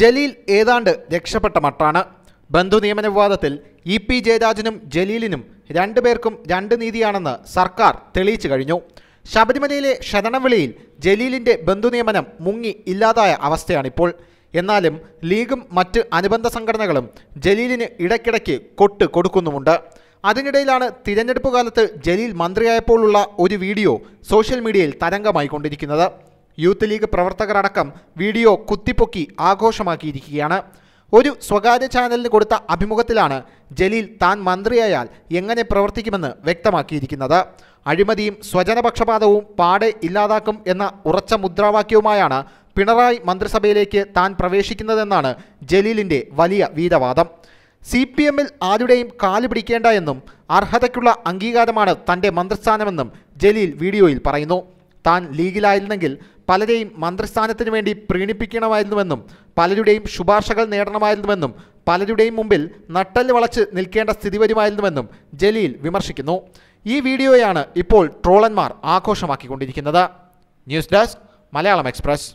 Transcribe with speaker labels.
Speaker 1: ജലീൽ ഏതാണ്ട് രക്ഷപ്പെട്ട മട്ടാണ് ബന്ധു നിയമന വിവാദത്തിൽ ഇ പി ജയരാജനും ജലീലിനും രണ്ടുപേർക്കും രണ്ട് നീതിയാണെന്ന് സർക്കാർ തെളിയിച്ചു കഴിഞ്ഞു ശബരിമലയിലെ ശരണവിളിയിൽ ജലീലിൻ്റെ ബന്ധു നിയമനം മുങ്ങി ഇല്ലാതായ അവസ്ഥയാണിപ്പോൾ എന്നാലും ലീഗും മറ്റ് അനുബന്ധ സംഘടനകളും ജലീലിന് ഇടയ്ക്കിടയ്ക്ക് കൊട്ട് കൊടുക്കുന്നുമുണ്ട് അതിനിടയിലാണ് തിരഞ്ഞെടുപ്പ് കാലത്ത് ജലീൽ മന്ത്രിയായപ്പോഴുള്ള ഒരു വീഡിയോ സോഷ്യൽ മീഡിയയിൽ തരംഗമായിക്കൊണ്ടിരിക്കുന്നത് യൂത്ത് ലീഗ് അടക്കം വീഡിയോ കുത്തിപ്പൊക്കി ആഘോഷമാക്കിയിരിക്കുകയാണ് ഒരു സ്വകാര്യ ചാനലിന് കൊടുത്ത അഭിമുഖത്തിലാണ് ജലീൽ താൻ മന്ത്രിയായാൽ എങ്ങനെ പ്രവർത്തിക്കുമെന്ന് വ്യക്തമാക്കിയിരിക്കുന്നത് അഴിമതിയും സ്വജനപക്ഷപാതവും പാടെ ഇല്ലാതാക്കും എന്ന ഉറച്ച മുദ്രാവാക്യവുമായാണ് പിണറായി മന്ത്രിസഭയിലേക്ക് താൻ പ്രവേശിക്കുന്നതെന്നാണ് ജലീലിൻ്റെ വലിയ വീരവാദം സി പി എമ്മിൽ ആരുടെയും കാല് പിടിക്കേണ്ട എന്നും അർഹതയ്ക്കുള്ള അംഗീകാരമാണ് തൻ്റെ മന്ത്രിസ്ഥാനമെന്നും ജലീൽ വീഡിയോയിൽ പറയുന്നു താൻ ലീഗിലായിരുന്നെങ്കിൽ പലരെയും മന്ത്രിസ്ഥാനത്തിന് വേണ്ടി പ്രീണിപ്പിക്കണമായിരുന്നുവെന്നും പലരുടെയും ശുപാർശകൾ നേടണമായിരുന്നുവെന്നും പലരുടെയും മുമ്പിൽ നട്ടല് വളച്ച് നിൽക്കേണ്ട സ്ഥിതി വരുമായിരുന്നുവെന്നും ജലീൽ വിമർശിക്കുന്നു ഈ വീഡിയോയാണ് ഇപ്പോൾ ട്രോളന്മാർ ആഘോഷമാക്കിക്കൊണ്ടിരിക്കുന്നത് ന്യൂസ് ഡെസ്ക് മലയാളം എക്സ്പ്രസ്